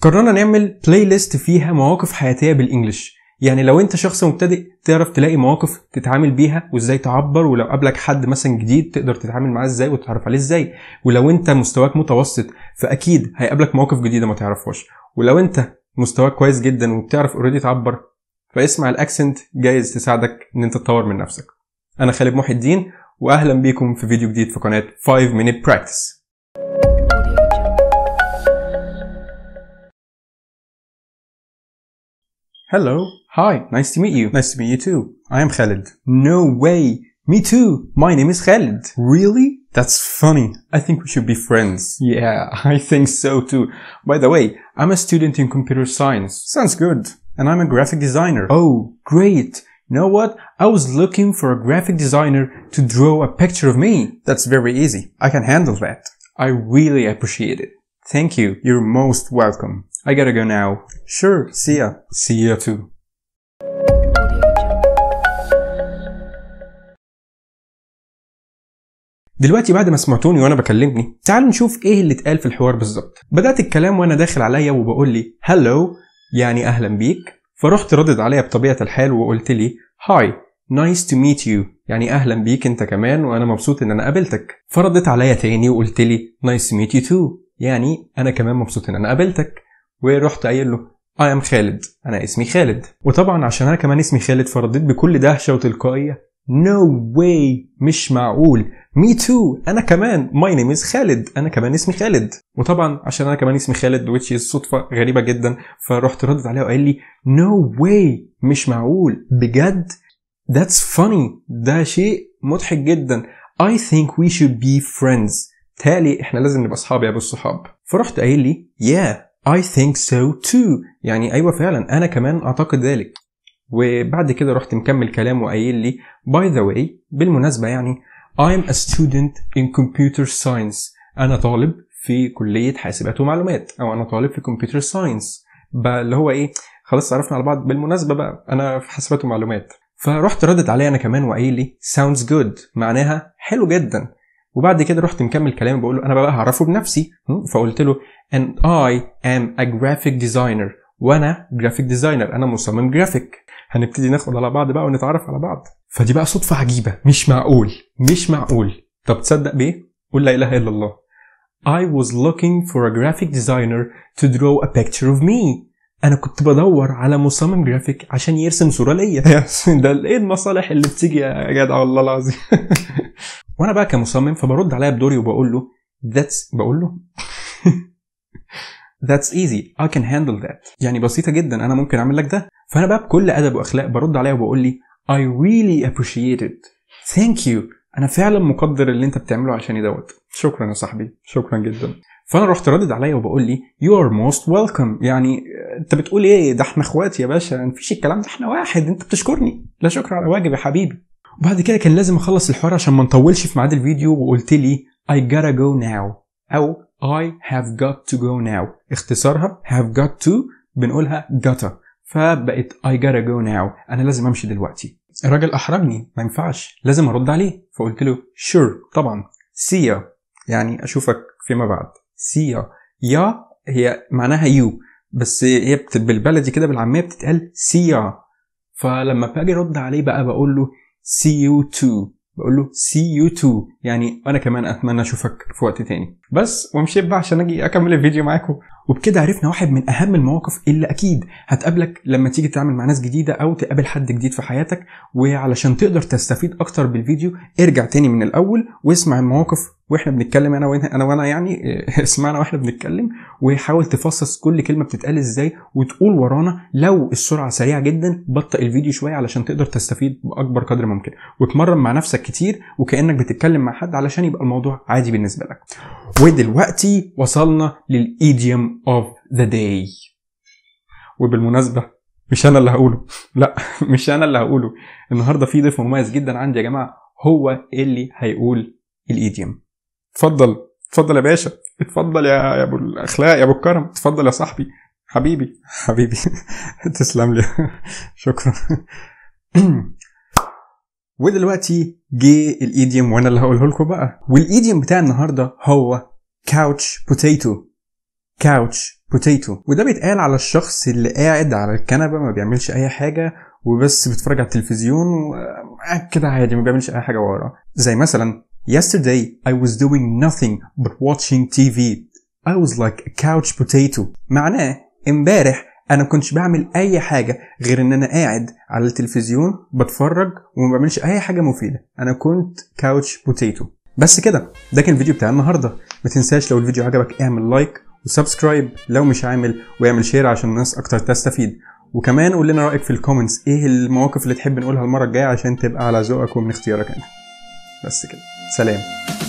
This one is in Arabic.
قررنا نعمل بلاي ليست فيها مواقف حياتيه بالانجلش يعني لو انت شخص مبتدئ تعرف تلاقي مواقف تتعامل بيها وازاي تعبر ولو قابلك حد مثلا جديد تقدر تتعامل معاه ازاي وتتعرف عليه ازاي ولو انت مستواك متوسط فاكيد هيقابلك مواقف جديده ما تعرفهاش ولو انت مستواك كويس جدا وبتعرف اوريدي تعبر فاسمع الاكسنت جايز تساعدك ان انت تطور من نفسك انا خالد محي الدين واهلا بيكم في فيديو جديد في قناه 5 minute practice Hello. Hi. Nice to meet you. Nice to meet you too. I am Khalid. No way. Me too. My name is Khalid. Really? That's funny. I think we should be friends. Yeah, I think so too. By the way, I'm a student in computer science. Sounds good. And I'm a graphic designer. Oh, great. You know what? I was looking for a graphic designer to draw a picture of me. That's very easy. I can handle that. I really appreciate it. Thank you. You're most welcome. I gotta go now. Sure. See ya. See ya too. دلوقتي بعد ما سمعتوني وانا بكلمني تعالوا نشوف ايه اللي اتقال في الحوار بالظبط بدات الكلام وانا داخل عليا وبقول لي هلو يعني اهلا بيك فرحت ردد عليا بطبيعه الحال وقلت لي هاي نايس تو ميت يو يعني اهلا بيك انت كمان وانا مبسوط ان انا قابلتك فردت عليا تاني وقلت لي نايس تو ميت يو تو يعني انا كمان مبسوط ان انا قابلتك ورحت قايل له اي ام خالد انا اسمي خالد وطبعا عشان انا كمان اسمي خالد فرديت بكل دهشه وتلقائيه نو no واي مش معقول مي تو انا كمان ماي نيم از خالد انا كمان اسمي خالد وطبعا عشان انا كمان اسمي خالد وتش صدفه غريبه جدا فرحت ردت عليها وقال لي نو no واي مش معقول بجد ذاتس فاني ده شيء مضحك جدا اي ثينك وي شود بي فريندز تالي احنا لازم نبقى اصحاب يا ابو الصحاب فرحت قايل لي يا اي ثينك سو تو يعني ايوه فعلا انا كمان اعتقد ذلك وبعد كده رحت مكمل كلام وقايل لي باي ذا واي بالمناسبه يعني I'm a student in computer science انا طالب في كليه حاسبات ومعلومات او انا طالب في كمبيوتر ساينس اللي هو ايه خلاص عرفنا على بعض بالمناسبه بقى انا في حاسبات ومعلومات فرحت ردت عليه انا كمان وقايل لي sounds good معناها حلو جدا وبعد كده رحت مكمل كلامي بقول له انا بقى هعرفه بنفسي فقلت له and I am a graphic designer وانا جرافيك ديزاينر انا مصمم جرافيك هنبتدي ناخد على بعض بقى ونتعرف على بعض فدي بقى صدفه عجيبه مش معقول مش معقول طب تصدق بايه قول لا اله الا الله I was looking for a graphic designer to draw a picture of me انا كنت بدور على مصمم جرافيك عشان يرسم صوره ليا ده ايه المصالح اللي بتيجي يا جدع والله العظيم وانا بقى كمصمم فبرد عليا بدوري وبقول له ذاتس بقول له ذاتس ايزي اي كان هاندل ذات يعني بسيطه جدا انا ممكن اعمل لك ده فانا بقى بكل ادب واخلاق برد عليها وبقول لي اي ريلي ابريشيت ات ثانك يو انا فعلا مقدر اللي انت بتعمله عشاني دوت شكرا يا صاحبي شكرا جدا فانا رحت ردد عليا وبقول لي يو ار موست ويلكم يعني انت بتقول ايه ده احنا اخوات يا باشا مفيش الكلام ده احنا واحد انت بتشكرني لا شكر على واجب يا حبيبي وبعد كده كان لازم اخلص الحوار عشان ما نطولش في ميعاد الفيديو وقلت لي I gotta go now او I have got to go now اختصارها have got to بنقولها gotta فبقت I gotta go now انا لازم امشي دلوقتي الراجل احرجني ما ينفعش لازم ارد عليه فقلت له sure طبعا see ya يعني اشوفك فيما بعد see ya يا هي معناها يو بس هي بالبلدي كده بالعاميه بتتقال see ya فلما باجي ارد عليه بقى بقول له سي يو تو بقول له سي يو تو يعني انا كمان اتمنى اشوفك في وقت تاني بس ومشيت بقى عشان اجي اكمل الفيديو معاكم وبكده عرفنا واحد من اهم المواقف اللي اكيد هتقابلك لما تيجي تتعامل مع ناس جديده او تقابل حد جديد في حياتك وعلشان تقدر تستفيد اكتر بالفيديو ارجع تاني من الاول واسمع المواقف واحنا بنتكلم انا وانا انا وانا يعني اسمعنا واحنا بنتكلم وحاول تفصص كل كلمه بتتقال ازاي وتقول ورانا لو السرعه سريعه جدا بطئ الفيديو شويه علشان تقدر تستفيد باكبر قدر ممكن وتمرن مع نفسك كتير وكانك بتتكلم مع حد علشان يبقى الموضوع عادي بالنسبه لك ودلوقتي وصلنا للايديوم اوف ذا داي وبالمناسبة مش أنا اللي هقوله لا مش أنا اللي هقوله النهاردة في ضيف مميز جدا عندي يا جماعة هو اللي هيقول الايديوم اتفضل اتفضل يا باشا اتفضل يا يا ابو الاخلاق يا ابو الكرم اتفضل يا صاحبي حبيبي حبيبي تسلم لي شكرا ودلوقتي جه الايديوم وانا اللي هقوله لكم بقى والايديوم بتاع النهارده هو كاوتش بوتيتو كاوتش بوتيتو وده بيتقال على الشخص اللي قاعد على الكنبه ما بيعملش اي حاجه وبس بيتفرج على التلفزيون كده عادي ما بيعملش اي حاجه وراه زي مثلا yesterday I was doing nothing but watching TV I was like a couch potato معناه امبارح انا كنتش بعمل اي حاجه غير ان انا قاعد على التلفزيون بتفرج وما بعملش اي حاجه مفيده انا كنت كاوتش بوتيتو بس كده ده كان الفيديو بتاع النهارده ما تنساش لو الفيديو عجبك اعمل لايك وسبسكرايب لو مش عامل واعمل شير عشان الناس اكتر تستفيد وكمان قول لنا رايك في الكومنتس ايه المواقف اللي تحب نقولها المره الجايه عشان تبقى على ذوقك ومن اختيارك انا بس كده سلام